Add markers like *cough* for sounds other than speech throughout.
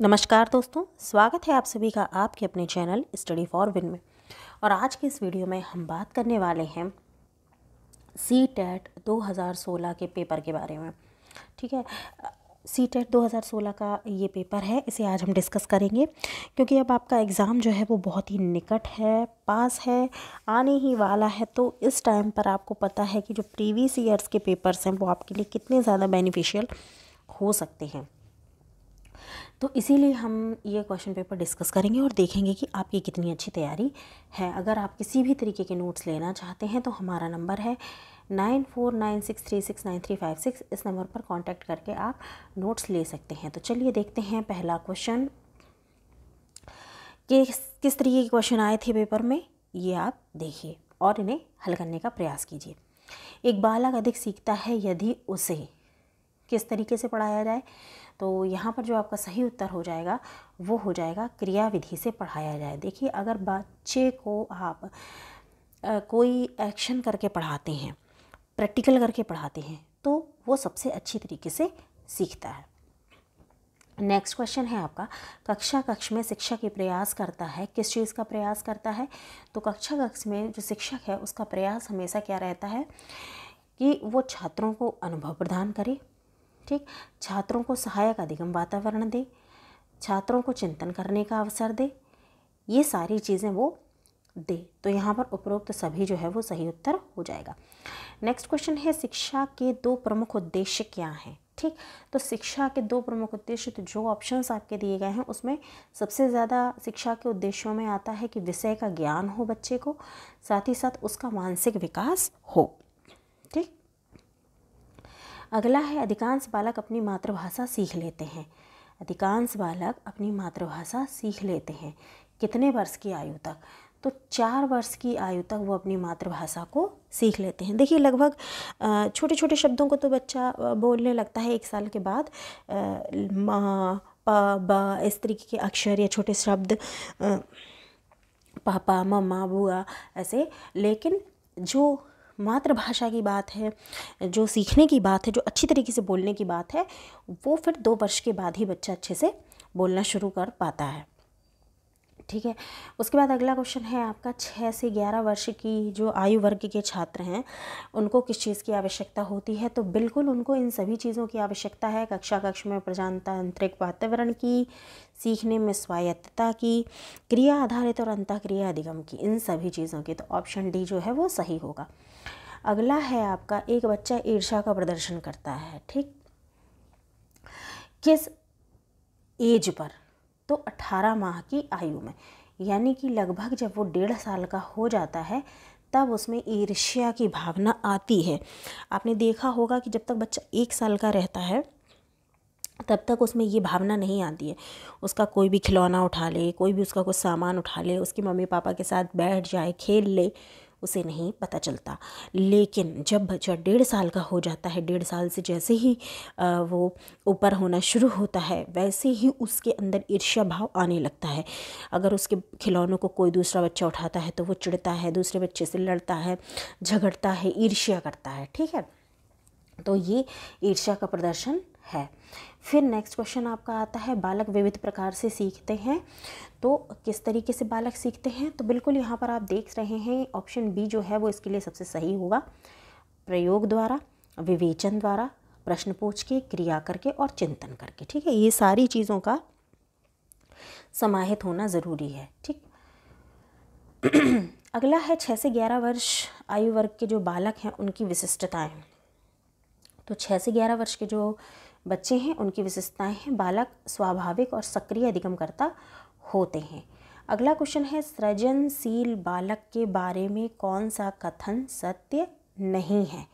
नमस्कार दोस्तों स्वागत है आप सभी का आपके अपने चैनल स्टडी फॉर विन में और आज के इस वीडियो में हम बात करने वाले हैं सी टेट e दो के पेपर के बारे में ठीक है सी टेट e दो का ये पेपर है इसे आज हम डिस्कस करेंगे क्योंकि अब आपका एग्ज़ाम जो है वो बहुत ही निकट है पास है आने ही वाला है तो इस टाइम पर आपको पता है कि जो प्रीवियस ईयर्स के पेपर्स हैं वो आपके लिए कितने ज़्यादा बेनिफिशियल हो सकते हैं तो इसीलिए हम ये क्वेश्चन पेपर डिस्कस करेंगे और देखेंगे कि आपकी कितनी अच्छी तैयारी है अगर आप किसी भी तरीके के नोट्स लेना चाहते हैं तो हमारा नंबर है nine four nine six three six nine three five six इस नंबर पर कांटेक्ट करके आप नोट्स ले सकते हैं तो चलिए देखते हैं पहला क्वेश्चन कि किस तरीके के क्वेश्चन आए थे पेपर में ये आप देखिए और इन्हें हल करने का प्रयास कीजिए एक बालक अधिक सीखता है यदि उसे किस तरीके से पढ़ाया जाए तो यहाँ पर जो आपका सही उत्तर हो जाएगा वो हो जाएगा क्रिया विधि से पढ़ाया जाए देखिए अगर बच्चे को आप आ, कोई एक्शन करके पढ़ाते हैं प्रैक्टिकल करके पढ़ाते हैं तो वो सबसे अच्छी तरीके से सीखता है नेक्स्ट क्वेश्चन है आपका कक्षा कक्ष में शिक्षक ये प्रयास करता है किस चीज़ का प्रयास करता है तो कक्षा कक्ष में जो शिक्षक है उसका प्रयास हमेशा क्या रहता है कि वो छात्रों को अनुभव प्रदान करे ठीक छात्रों को सहायक अधिगम वातावरण दे छात्रों को चिंतन करने का अवसर दे ये सारी चीज़ें वो दे तो यहाँ पर उपरोक्त सभी जो है वो सही उत्तर हो जाएगा नेक्स्ट क्वेश्चन है शिक्षा के दो प्रमुख उद्देश्य क्या हैं ठीक तो शिक्षा के दो प्रमुख उद्देश्य तो जो ऑप्शंस आपके दिए गए हैं उसमें सबसे ज़्यादा शिक्षा के उद्देश्यों में आता है कि विषय का ज्ञान हो बच्चे को साथ ही साथ उसका मानसिक विकास हो अगला है अधिकांश बालक अपनी मातृभाषा सीख लेते हैं अधिकांश बालक अपनी मातृभाषा सीख लेते हैं कितने वर्ष की आयु तक तो चार वर्ष की आयु तक वो अपनी मातृभाषा को सीख लेते हैं देखिए लगभग छोटे छोटे शब्दों को तो बच्चा बोलने लगता है एक साल के बाद माँ पा बा इस तरीके के अक्षर या छोटे शब्द पापा मम्मा बुआ ऐसे लेकिन जो मातृभाषा की बात है जो सीखने की बात है जो अच्छी तरीके से बोलने की बात है वो फिर दो वर्ष के बाद ही बच्चा अच्छे से बोलना शुरू कर पाता है ठीक है उसके बाद अगला क्वेश्चन है आपका छः से ग्यारह वर्ष की जो आयु वर्ग के छात्र हैं उनको किस चीज़ की आवश्यकता होती है तो बिल्कुल उनको इन सभी चीज़ों की आवश्यकता है कक्षा कक्ष में प्रजातांत्रिक वातावरण की सीखने में स्वायत्तता की क्रिया आधारित और अंत क्रिया अधिगम की इन सभी चीज़ों की तो ऑप्शन डी जो है वो सही होगा अगला है आपका एक बच्चा ईर्षा का प्रदर्शन करता है ठीक किस एज पर तो 18 माह की आयु में यानी कि लगभग जब वो डेढ़ साल का हो जाता है तब उसमें ईर्ष्या की भावना आती है आपने देखा होगा कि जब तक बच्चा एक साल का रहता है तब तक उसमें ये भावना नहीं आती है उसका कोई भी खिलौना उठा ले कोई भी उसका कुछ सामान उठा ले उसकी मम्मी पापा के साथ बैठ जाए खेल ले उसे नहीं पता चलता लेकिन जब बच्चा डेढ़ साल का हो जाता है डेढ़ साल से जैसे ही वो ऊपर होना शुरू होता है वैसे ही उसके अंदर ईर्ष्या भाव आने लगता है अगर उसके खिलौनों को कोई दूसरा बच्चा उठाता है तो वो चिड़ता है दूसरे बच्चे से लड़ता है झगड़ता है ईर्ष्या करता है ठीक है तो ये ईर्ष्या का प्रदर्शन है फिर नेक्स्ट क्वेश्चन आपका आता है बालक विविध प्रकार से सीखते हैं तो किस तरीके से बालक सीखते हैं तो बिल्कुल यहाँ पर आप देख रहे हैं ऑप्शन बी जो है वो इसके लिए सबसे सही होगा प्रयोग द्वारा विवेचन द्वारा प्रश्न पूछ के क्रिया करके और चिंतन करके ठीक है ये सारी चीज़ों का समाहित होना ज़रूरी है ठीक *clears throat* अगला है छः से ग्यारह वर्ष आयु वर्ग के जो बालक हैं उनकी विशिष्टताएँ तो छः से ग्यारह वर्ष के जो बच्चे हैं उनकी विशेषताएं हैं बालक स्वाभाविक और सक्रिय अधिगमकर्ता होते हैं अगला क्वेश्चन है सृजनशील बालक के बारे में कौन सा कथन सत्य नहीं है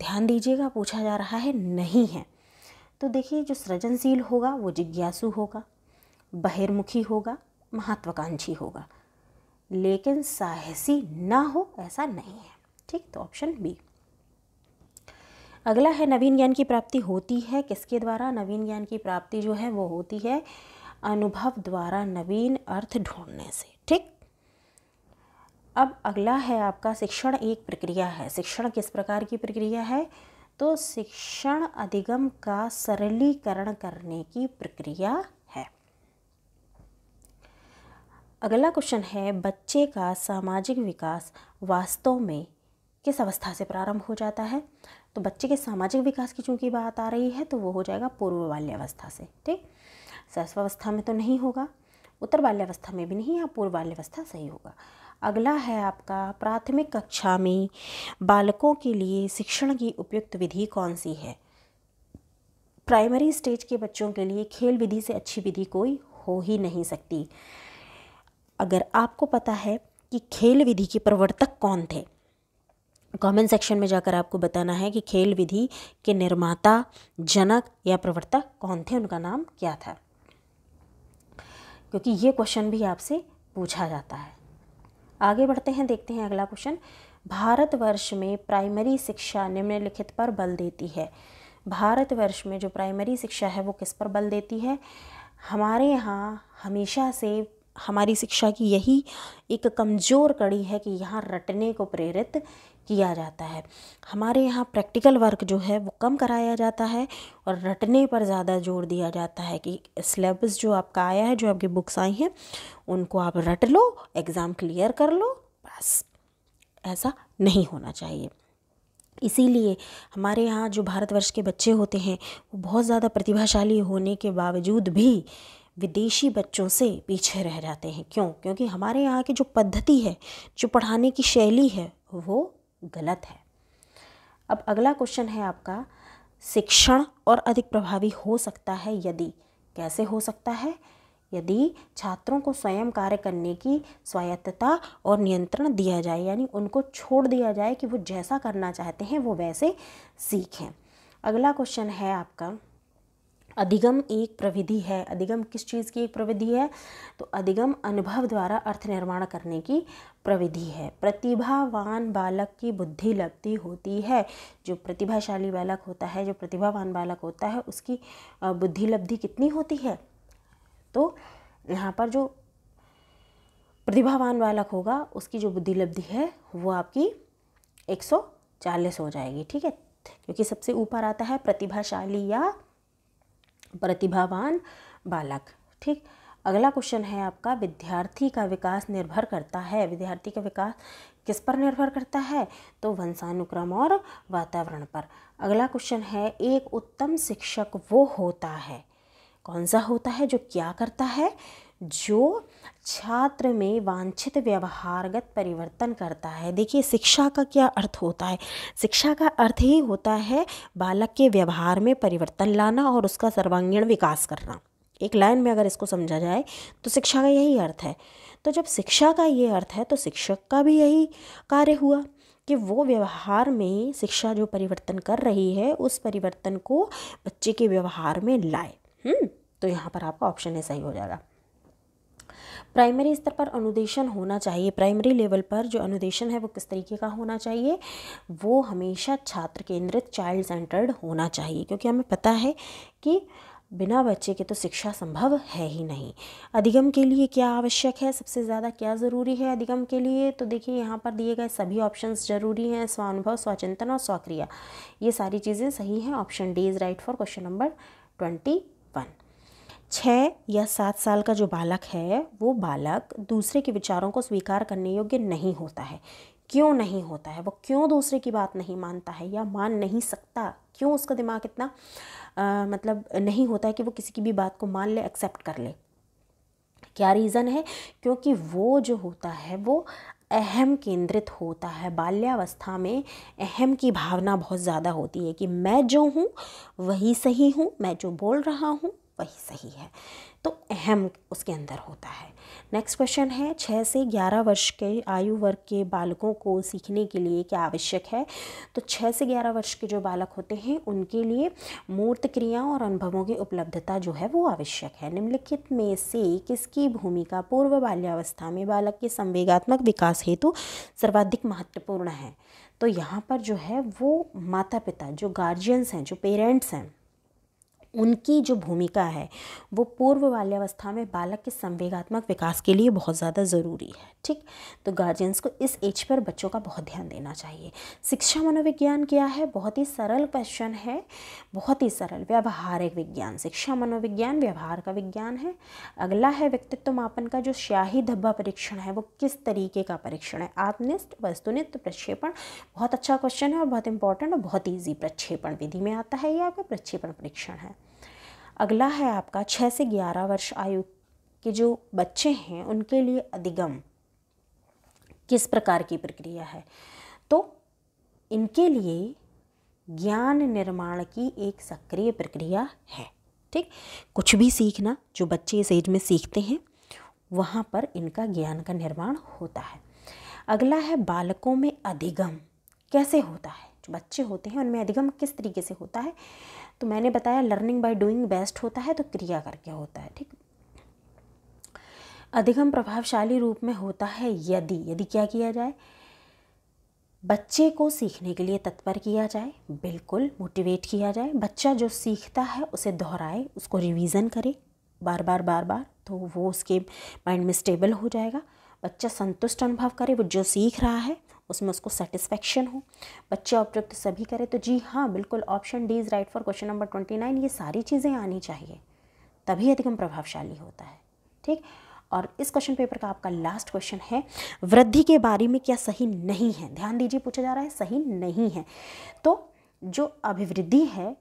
ध्यान दीजिएगा पूछा जा रहा है नहीं है तो देखिए जो सृजनशील होगा वो जिज्ञासु होगा बहिर्मुखी होगा महत्वाकांक्षी होगा लेकिन साहसी ना हो ऐसा नहीं है ठीक तो ऑप्शन बी अगला है नवीन ज्ञान की प्राप्ति होती है किसके द्वारा नवीन ज्ञान की प्राप्ति जो है वो होती है अनुभव द्वारा नवीन अर्थ ढूंढने से ठीक अब अगला है आपका शिक्षण एक प्रक्रिया है शिक्षण किस प्रकार की प्रक्रिया है तो शिक्षण अधिगम का सरलीकरण करने की प्रक्रिया है अगला क्वेश्चन है बच्चे का सामाजिक विकास वास्तव में किस अवस्था से प्रारंभ हो जाता है तो बच्चे के सामाजिक विकास की चूँकि बात आ रही है तो वो हो जाएगा पूर्व बाल्यावस्था से ठीक सर्वावस्था में तो नहीं होगा उत्तर बाल्यावस्था में भी नहीं या पूर्व बाल्यावस्था सही होगा अगला है आपका प्राथमिक कक्षा में बालकों के लिए शिक्षण की उपयुक्त विधि कौन सी है प्राइमरी स्टेज के बच्चों के लिए खेल विधि से अच्छी विधि कोई हो ही नहीं सकती अगर आपको पता है कि खेल विधि के प्रवर्तक कौन थे कमेंट सेक्शन में जाकर आपको बताना है कि खेल विधि के निर्माता जनक या प्रवर्तक कौन थे उनका नाम क्या था क्योंकि ये क्वेश्चन भी आपसे पूछा जाता है आगे बढ़ते हैं देखते हैं अगला क्वेश्चन भारतवर्ष में प्राइमरी शिक्षा निम्नलिखित पर बल देती है भारतवर्ष में जो प्राइमरी शिक्षा है वो किस पर बल देती है हमारे यहाँ हमेशा से हमारी शिक्षा की यही एक कमज़ोर कड़ी है कि यहाँ रटने को प्रेरित किया जाता है हमारे यहाँ प्रैक्टिकल वर्क जो है वो कम कराया जाता है और रटने पर ज़्यादा जोर दिया जाता है कि सिलेबस जो आपका आया है जो आपकी बुक्स आई हैं उनको आप रट लो एग्ज़ाम क्लियर कर लो बस ऐसा नहीं होना चाहिए इसीलिए हमारे यहाँ जो भारतवर्ष के बच्चे होते हैं वो बहुत ज़्यादा प्रतिभाशाली होने के बावजूद भी विदेशी बच्चों से पीछे रह जाते हैं क्यों क्योंकि हमारे यहाँ की जो पद्धति है जो पढ़ाने की शैली है वो गलत है अब अगला क्वेश्चन है आपका शिक्षण और अधिक प्रभावी हो सकता है यदि कैसे हो सकता है यदि छात्रों को स्वयं कार्य करने की स्वायत्तता और नियंत्रण दिया जाए यानी उनको छोड़ दिया जाए कि वो जैसा करना चाहते हैं वो वैसे सीखें अगला क्वेश्चन है आपका अधिगम एक प्रविधि है अधिगम किस चीज़ की एक प्रविधि है तो अधिगम अनुभव द्वारा अर्थ निर्माण करने की प्रविधि है प्रतिभावान बालक की बुद्धि लगती होती है जो प्रतिभाशाली बालक होता है जो प्रतिभावान बालक होता है उसकी बुद्धि लब्धि कितनी होती है तो यहाँ पर जो प्रतिभावान बालक होगा उसकी जो बुद्धि लब्धि है वो आपकी 140 हो जाएगी ठीक है क्योंकि सबसे ऊपर आता है प्रतिभाशाली या प्रतिभावान बालक ठीक अगला क्वेश्चन है आपका विद्यार्थी का विकास निर्भर करता है विद्यार्थी का विकास किस पर निर्भर करता है तो वंशानुक्रम और वातावरण पर अगला क्वेश्चन है एक उत्तम शिक्षक वो होता है कौन सा होता है जो क्या करता है जो छात्र में वांछित व्यवहारगत परिवर्तन करता है देखिए शिक्षा का क्या अर्थ होता है शिक्षा का अर्थ ही होता है बालक के व्यवहार में परिवर्तन लाना और उसका सर्वांगीण विकास करना एक लाइन में अगर इसको समझा जाए तो शिक्षा का यही अर्थ है तो जब शिक्षा का ये अर्थ है तो शिक्षक का भी यही कार्य हुआ कि वो व्यवहार में शिक्षा जो परिवर्तन कर रही है उस परिवर्तन को बच्चे के व्यवहार में लाए हम्म, तो यहाँ पर आपका ऑप्शन है सही हो जाएगा प्राइमरी स्तर पर अनुदेशन होना चाहिए प्राइमरी लेवल पर जो अनुदेशन है वो किस तरीके का होना चाहिए वो हमेशा छात्र केंद्रित चाइल्ड सेंटर्ड होना चाहिए क्योंकि हमें पता है कि बिना बच्चे के तो शिक्षा संभव है ही नहीं अधिगम के लिए क्या आवश्यक है सबसे ज़्यादा क्या ज़रूरी है अधिगम के लिए तो देखिए यहाँ पर दिए गए सभी ऑप्शंस जरूरी हैं स्वानुभव स्वचिंतन और स्वक्रिया ये सारी चीज़ें सही हैं option D is right for question number twenty one छः या सात साल का जो बालक है वो बालक दूसरे के विचारों को स्वीकार करने योग्य नहीं होता है क्यों नहीं होता है वो क्यों दूसरे की बात नहीं मानता है या मान नहीं सकता क्यों उसका दिमाग इतना आ, मतलब नहीं होता है कि वो किसी की भी बात को मान ले एक्सेप्ट कर ले क्या रीज़न है क्योंकि वो जो होता है वो अहम केंद्रित होता है बाल्यावस्था में अहम की भावना बहुत ज़्यादा होती है कि मैं जो हूँ वही सही हूँ मैं जो बोल रहा हूँ वही सही है तो अहम उसके अंदर होता है नेक्स्ट क्वेश्चन है छः से ग्यारह वर्ष के आयु वर्ग के बालकों को सीखने के लिए क्या आवश्यक है तो छः से ग्यारह वर्ष के जो बालक होते हैं उनके लिए मूर्त क्रियाओं और अनुभवों की उपलब्धता जो है वो आवश्यक है निम्नलिखित में से किसकी भूमिका पूर्व बाल्यावस्था में बालक के संवेगात्मक विकास हेतु सर्वाधिक महत्वपूर्ण है तो यहाँ पर जो है वो माता पिता जो गार्जियंस हैं जो पेरेंट्स हैं उनकी जो भूमिका है वो पूर्व बाल्यावस्था में बालक के संवेगात्मक विकास के लिए बहुत ज़्यादा ज़रूरी है ठीक तो गार्जियंस को इस एज पर बच्चों का बहुत ध्यान देना चाहिए शिक्षा मनोविज्ञान क्या है बहुत ही सरल क्वेश्चन है बहुत ही सरल व्यवहारिक विज्ञान शिक्षा मनोविज्ञान व्यवहार का विज्ञान है अगला है व्यक्तित्व मापन का जो स्याही धब्बा परीक्षण है वो किस तरीके का परीक्षण है आत्मनिष्ठ वस्तुनिष्ठ प्रक्षेपण बहुत अच्छा क्वेश्चन है और बहुत इंपॉर्टेंट और बहुत ईजी प्रक्षेपण विधि में आता है ये आपका प्रक्षेपण परीक्षण है अगला है आपका छः से ग्यारह वर्ष आयु के जो बच्चे हैं उनके लिए अधिगम किस प्रकार की प्रक्रिया है तो इनके लिए ज्ञान निर्माण की एक सक्रिय प्रक्रिया है ठीक कुछ भी सीखना जो बच्चे इस एज में सीखते हैं वहाँ पर इनका ज्ञान का निर्माण होता है अगला है बालकों में अधिगम कैसे होता है बच्चे होते हैं उनमें अधिगम किस तरीके से होता है तो मैंने बताया लर्निंग बाय डूइंग बेस्ट होता है तो क्रिया करके होता है ठीक अधिगम प्रभावशाली रूप में होता है यदि यदि क्या किया जाए बच्चे को सीखने के लिए तत्पर किया जाए बिल्कुल मोटिवेट किया जाए बच्चा जो सीखता है उसे दोहराए उसको रिवीजन करे बार बार बार बार तो वो उसके माइंड में स्टेबल हो जाएगा बच्चा संतुष्ट अनुभव करे वो जो सीख रहा है उसमें उसको सेटिस्फेक्शन हो बच्चे उपयुक्त सभी करें तो जी हाँ बिल्कुल option D is right for question number twenty nine ये सारी चीज़ें आनी चाहिए तभी अधिकम प्रभावशाली होता है ठीक और इस क्वेश्चन पेपर का आपका लास्ट क्वेश्चन है वृद्धि के बारे में क्या सही नहीं है ध्यान दीजिए पूछा जा रहा है सही नहीं है तो जो अभिवृद्धि है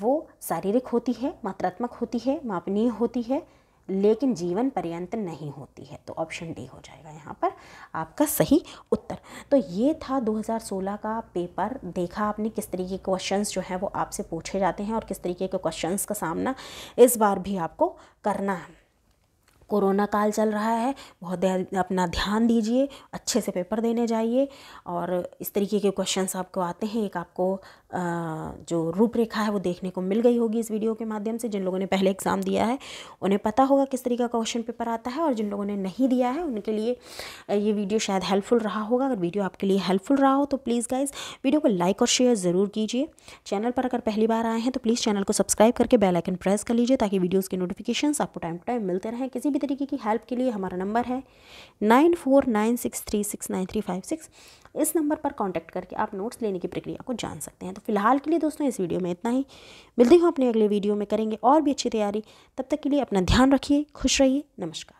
वो शारीरिक होती है मात्रात्मक होती है मापनीय होती है लेकिन जीवन पर्यंत नहीं होती है तो ऑप्शन डी हो जाएगा यहाँ पर आपका सही उत्तर तो ये था 2016 का पेपर देखा आपने किस तरीके के क्वेश्चंस जो हैं वो आपसे पूछे जाते हैं और किस तरीके के क्वेश्चंस का सामना इस बार भी आपको करना है कोरोना काल चल रहा है बहुत अपना ध्यान दीजिए अच्छे से पेपर देने जाइए और इस तरीके के क्वेश्चंस आपको आते हैं एक आपको जो रूपरेखा है वो देखने को मिल गई होगी इस वीडियो के माध्यम से जिन लोगों ने पहले एग्ज़ाम दिया है उन्हें पता होगा किस तरीके का क्वेश्चन पेपर आता है और जिन लोगों ने नहीं दिया है उनके लिए ये वीडियो शायद हेल्पफुल रहा होगा अगर वीडियो आपके लिए हेल्पफुल रहा हो तो प्लीज़ गाइज़ वीडियो को लाइक और शेयर ज़रूर कीजिए चैनल पर अगर पहली बार आए हैं तो प्लीज़ चैनल को सब्सक्राइब करके बेलाइकन प्रेस कर लीजिए ताकि वीडियोज़ के नोटिफिकेशन आपको टाइम टू टाइम मिलते रहें किसी भी तरीके की हेल्प के लिए हमारा नंबर है nine four nine six three six nine three five six इस नंबर पर कॉन्टैक्ट करके आप नोट्स लेने की प्रक्रिया को जान सकते हैं तो फिलहाल के लिए दोस्तों इस वीडियो में इतना ही मिलती हूँ अपने अगले वीडियो में करेंगे और भी अच्छी तैयारी तब तक के लिए अपना ध्यान रखिए खुश रहिए नमस्कार